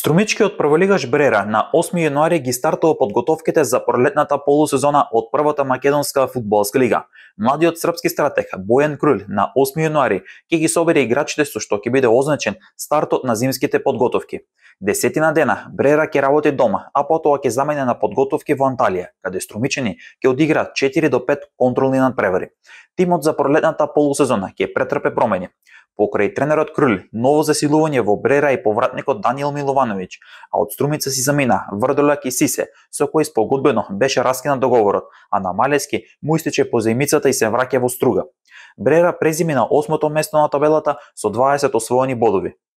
Струмичкиот прволигаш Брера на 8 јануари ги стартува подготовките за пролетната полусезона од првата македонска фудбалска лига. Младиот српски стратег Бојан Крул на 8 јануари ќе ги собере играчите со што ќе биде означен стартот на зимските подготовки. Десетина дена Брера ќе работи дома, а потоа ќе замине на подготовки во Анталија, каде струмичени ќе одиграат 4 до 5 контролни надпревари. Тимот за пролетната полусезона ќе претрпе промени. Покрај тренерот Круль, ново засилување во Брера и повратникот Даниел Миловановиќ, а од Струмица си замина Врдолак и Сисе, со кој спогодбено беше раскинат договорот, а на Малески му истече поземицата и се враќа во Струга. Брера презими на осмото место на табелата со 20 освоени бодови.